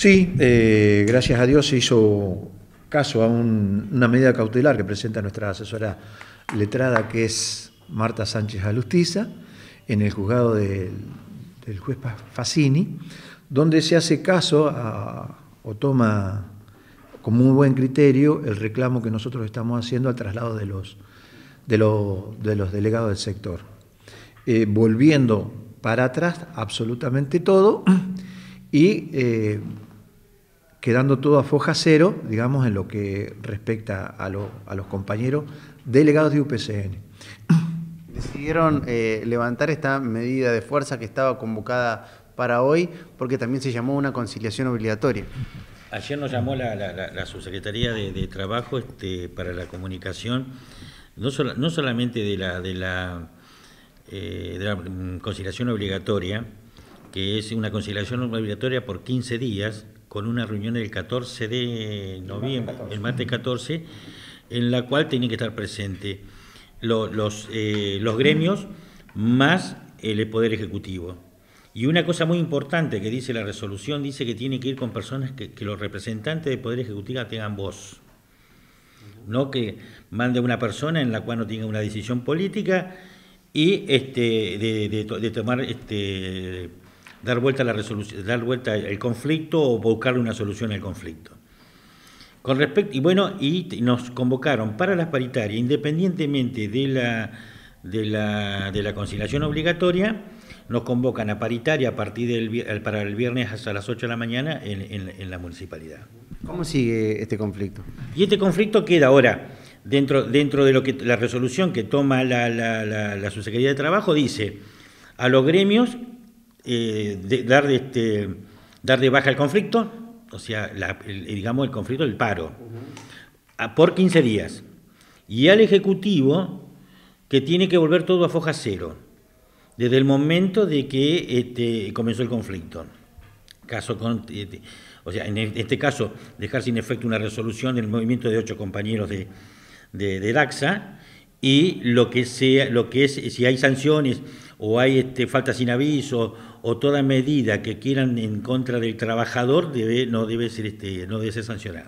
Sí, eh, gracias a Dios se hizo caso a una medida cautelar que presenta nuestra asesora letrada, que es Marta Sánchez Alustiza, en el juzgado del juez Facini, donde se hace caso o toma como un buen criterio el reclamo que nosotros estamos haciendo al traslado de los, de delegados del sector, eh, volviendo para atrás absolutamente todo y eh, quedando todo a foja cero, digamos, en lo que respecta a, los compañeros delegados de UPCN. Decidieron eh, levantar esta medida de fuerza que estaba convocada para hoy, porque también se llamó una conciliación obligatoria. Ayer nos llamó la, subsecretaría de, Trabajo este, para la comunicación, no, no solamente de la eh, mm, conciliación obligatoria, que es una conciliación obligatoria por 15 días, con una reunión el 14 de noviembre, el martes 14, en la cual tienen que estar presentes los, eh, los, gremios más el Poder Ejecutivo. Y una cosa muy importante que dice la resolución, dice que tiene que ir con personas que, los representantes del Poder Ejecutivo tengan voz. No que mande una persona en la cual no tenga una decisión política y este, de, tomar este, dar vuelta, la resolución, dar vuelta el conflicto o buscarle una solución al conflicto. Con respecto, y bueno, y nos convocaron para las paritarias, independientemente de la, de la, conciliación obligatoria, nos convocan a paritaria a partir del para el viernes hasta las 8 de la mañana en, la municipalidad. ¿Cómo sigue este conflicto? Y este conflicto queda ahora, dentro, dentro de lo que la resolución que toma la, la, la Subsecretaría de Trabajo, dice a los gremios eh, dar, este, dar de baja el conflicto, o sea, eh, digamos el conflicto, el paro, por 15 días. Y al Ejecutivo que tiene que volver todo a foja cero, desde el momento de que este, comenzó el conflicto. Caso este, o sea, en este caso, dejar sin efecto una resolución del movimiento de ocho compañeros de, DAXA y lo que, sea, lo que es, si hay sanciones, o hay este, falta sin aviso o toda medida que quieran en contra del trabajador debe, no, debe ser, este, no debe ser sancionado.